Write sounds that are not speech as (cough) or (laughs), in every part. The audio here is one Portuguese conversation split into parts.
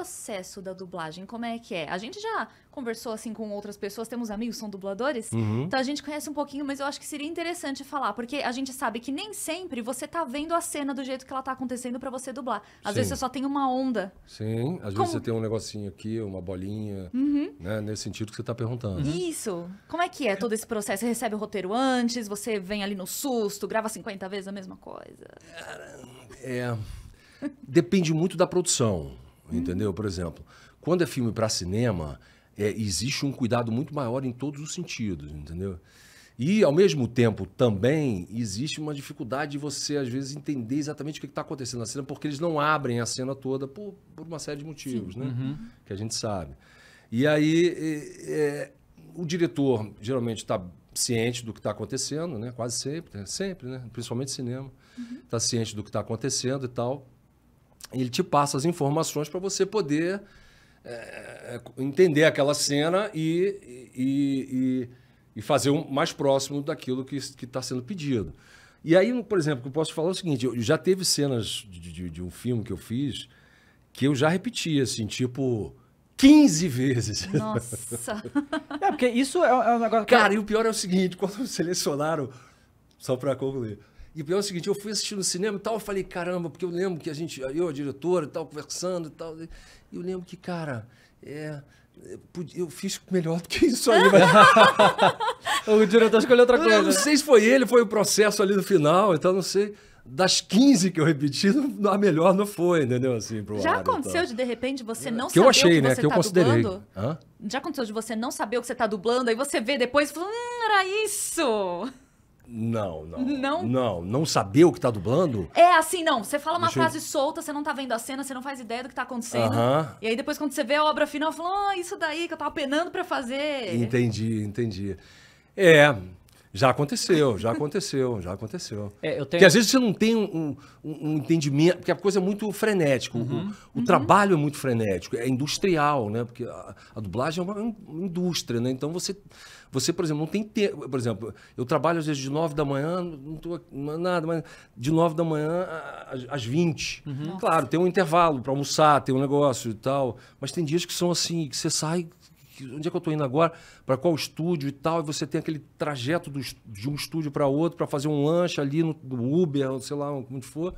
processo da dublagem, como é que é? A gente já conversou assim com outras pessoas, temos amigos são dubladores, uhum. então a gente conhece um pouquinho, mas eu acho que seria interessante falar, porque a gente sabe que nem sempre você tá vendo a cena do jeito que ela tá acontecendo para você dublar. Às Sim. vezes você só tem uma onda. Sim, às como... vezes você tem um negocinho aqui, uma bolinha, uhum. né, nesse sentido que você tá perguntando. Uhum. Isso. Como é que é todo esse processo? Você recebe o roteiro antes, você vem ali no susto, grava 50 vezes a mesma coisa? É, depende muito da produção. Entendeu? Por exemplo, quando é filme para cinema, é, existe um cuidado muito maior em todos os sentidos, entendeu? E, ao mesmo tempo, também existe uma dificuldade de você, às vezes, entender exatamente o que está acontecendo na cena, porque eles não abrem a cena toda por, por uma série de motivos, Sim. né? Uhum. Que a gente sabe. E aí, é, é, o diretor geralmente está ciente do que está acontecendo, né? Quase sempre, né? sempre, né? Principalmente cinema. Está uhum. Tá ciente do que está acontecendo e tal ele te passa as informações para você poder é, é, entender aquela cena e, e, e, e fazer um, mais próximo daquilo que está sendo pedido. E aí, por exemplo, eu posso falar é o seguinte: eu já teve cenas de, de, de, um filme que eu fiz que eu já repeti, assim, tipo. 15 vezes. Nossa! (laughs) é, porque isso é, é um negócio. Cara, e o pior é o seguinte: quando (laughs) selecionaram, só para concluir, e o pior é o seguinte, eu fui assistir no cinema e tal, eu falei, caramba, porque eu lembro que a gente, eu, a diretora e tal, conversando e tal, e eu lembro que, cara, é, eu fiz melhor do que isso aí. Mas... (laughs) o diretor escolheu outra coisa. Eu não sei se foi ele, foi o processo ali no final, então não sei. Das 15 que eu repeti, a melhor não foi, entendeu? Assim, pro Já ar, aconteceu então. de, de repente, você não que saber eu achei, o que né? você que tá eu considerei. dublando? Hã? Já aconteceu de você não saber o que você tá dublando, aí você vê depois e fala, hum, era isso! Não, não. Não? Não, não saber o que tá dublando? É, assim, não. Você fala uma Deixa frase eu... solta, você não tá vendo a cena, você não faz ideia do que tá acontecendo. Uh -huh. E aí depois quando você vê a obra final, fala, oh, isso daí que eu tava penando para fazer. Entendi, entendi. É, já aconteceu, já aconteceu, já aconteceu. É, tenho... Porque às vezes você não tem um, um, um entendimento, porque a coisa é muito frenética, uhum. o, o uhum. trabalho é muito frenético, é industrial, né? Porque a, a dublagem é uma, é indústria, né? Então você, você, por exemplo, não tem tempo. Por exemplo, eu trabalho às vezes de 9 da manhã, não estou é nada, mas de 9 da manhã às, às 20. Uhum. Claro, tem um intervalo para almoçar, tem um negócio e tal, mas tem dias que são assim, que você sai onde é que eu estou indo agora, para qual estúdio e tal, e você tem aquele trajeto do, de um estúdio para outro para fazer um lanche ali no, no Uber, sei lá, onde for.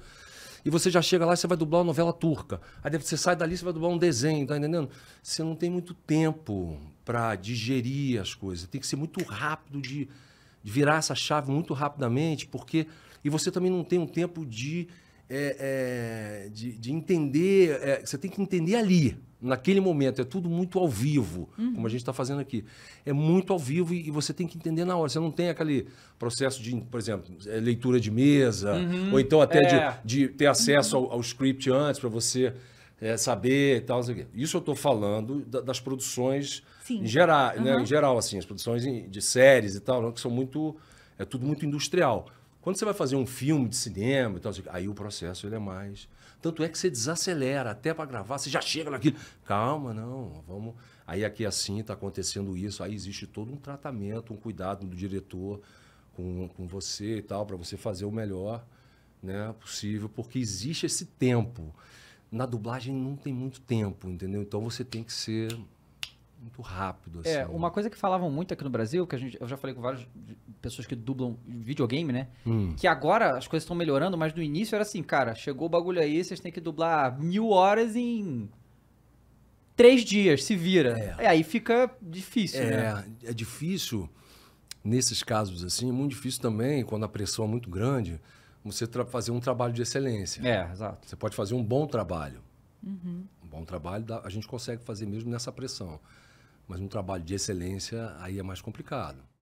E você já chega lá e você vai dublar uma novela turca. Aí você sai dali você vai dublar um desenho, tá entendendo? Você não tem muito tempo para digerir as coisas. Tem que ser muito rápido de, de virar essa chave muito rapidamente, porque. E você também não tem um tempo de é, é, de, de, entender, é, você tem que entender ali, naquele momento. É tudo muito ao vivo, uhum. como a gente está fazendo aqui. É muito ao vivo e, e, você tem que entender na hora. Você não tem aquele processo de, por exemplo, é, leitura de mesa, uhum. ou então até de, é. de, ter acesso ao, ao script antes para você é, saber e tal. Isso eu estou falando da, das produções em geral, uhum. né, em uhum. geral assim, as produções de séries e tal, né, que são muito, é tudo muito industrial. Quando você vai fazer um filme de cinema, então, aí o processo ele é mais. Tanto é que você desacelera até para gravar, você já chega naquilo. Calma, não, vamos. Aí aqui assim está acontecendo isso, aí existe todo um tratamento, um cuidado do diretor com, com você e tal, para você fazer o melhor né, possível, porque existe esse tempo. Na dublagem não tem muito tempo, entendeu? Então você tem que ser muito rápido. É, assim. É, uma coisa que falavam muito aqui no Brasil, que a gente, eu já falei com várias pessoas que dublam videogame, né? Hum. Que agora as coisas estão melhorando, mas no início era assim, cara, chegou o bagulho aí, vocês têm que dublar mil horas em três dias, se vira. É. é aí fica difícil, né? é, né? É difícil nesses casos assim, é muito difícil também quando a pressão é muito grande. Você fazer um trabalho de excelência. É, exato. Você pode fazer um bom trabalho. Uhum. Um bom trabalho a gente consegue fazer mesmo nessa pressão. Mas um trabalho de excelência aí é mais complicado.